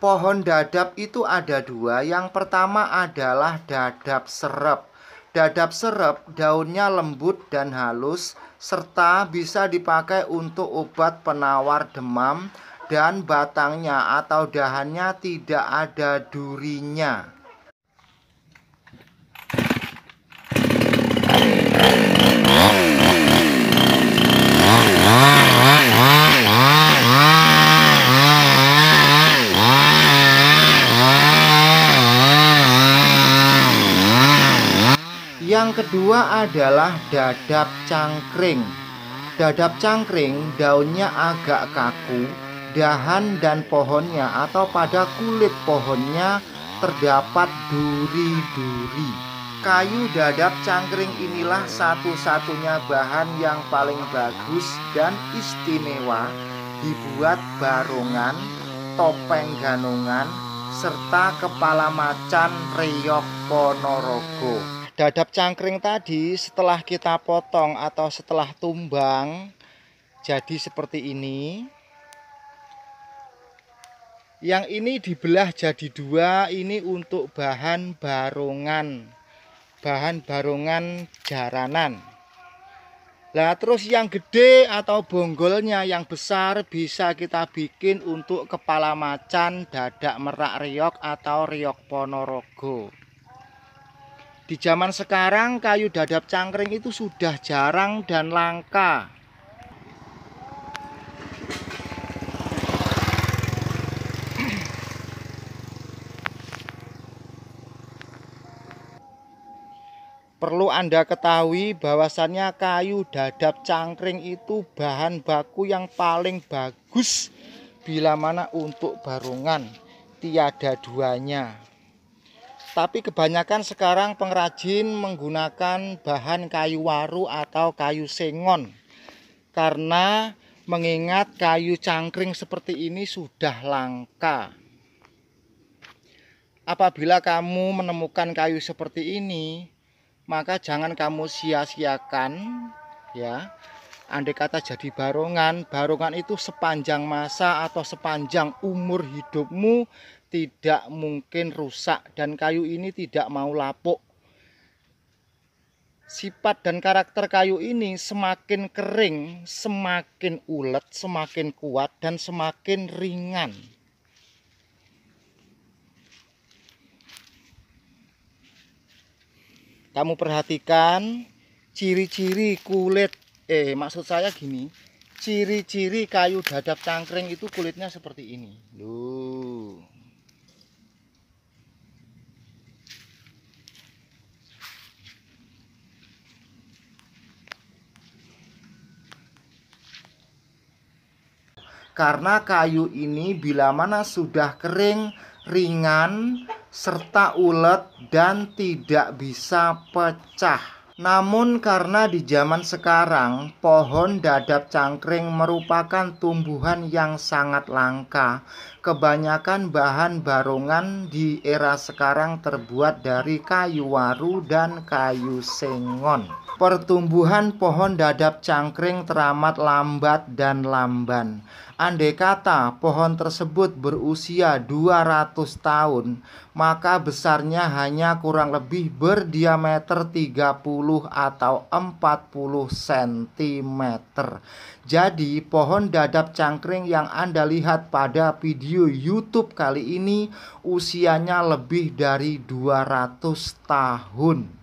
pohon dadap itu ada dua. Yang pertama adalah dadap serep. Dadap serep daunnya lembut dan halus serta bisa dipakai untuk obat penawar demam dan batangnya atau dahannya tidak ada durinya. Yang kedua adalah dadap cangkring. Dadap cangkring daunnya agak kaku, dahan dan pohonnya atau pada kulit pohonnya terdapat duri-duri. Kayu dadap cangkring inilah satu-satunya bahan yang paling bagus dan istimewa dibuat barongan, topeng ganungan, serta kepala macan Reyok Ponorogo dadap cangkring tadi setelah kita potong atau setelah tumbang jadi seperti ini yang ini dibelah jadi dua ini untuk bahan barongan bahan barongan jaranan Nah terus yang gede atau bonggolnya yang besar bisa kita bikin untuk kepala macan, dadak merak riok atau riok ponorogo. Di zaman sekarang kayu dadap cangkring itu sudah jarang dan langka. Perlu Anda ketahui bahwasannya kayu dadap cangkring itu bahan baku yang paling bagus bila mana untuk barungan tiada duanya. Tapi kebanyakan sekarang pengrajin menggunakan bahan kayu waru atau kayu sengon. Karena mengingat kayu cangkring seperti ini sudah langka. Apabila kamu menemukan kayu seperti ini, maka jangan kamu sia-siakan ya. Andai kata jadi barongan, barongan itu sepanjang masa atau sepanjang umur hidupmu tidak mungkin rusak dan kayu ini tidak mau lapuk. Sifat dan karakter kayu ini semakin kering, semakin ulet, semakin kuat, dan semakin ringan. Kamu perhatikan ciri-ciri kulit, eh maksud saya gini, ciri-ciri kayu dadap cangkring itu kulitnya seperti ini. Loh. karena kayu ini bila mana sudah kering, ringan, serta ulet dan tidak bisa pecah. Namun karena di zaman sekarang pohon dadap cangkring merupakan tumbuhan yang sangat langka, kebanyakan bahan barongan di era sekarang terbuat dari kayu waru dan kayu sengon. Pertumbuhan pohon dadap cangkring teramat lambat dan lamban. Andai kata pohon tersebut berusia 200 tahun, maka besarnya hanya kurang lebih berdiameter 30 atau 40 cm. Jadi pohon dadap cangkring yang Anda lihat pada video YouTube kali ini usianya lebih dari 200 tahun.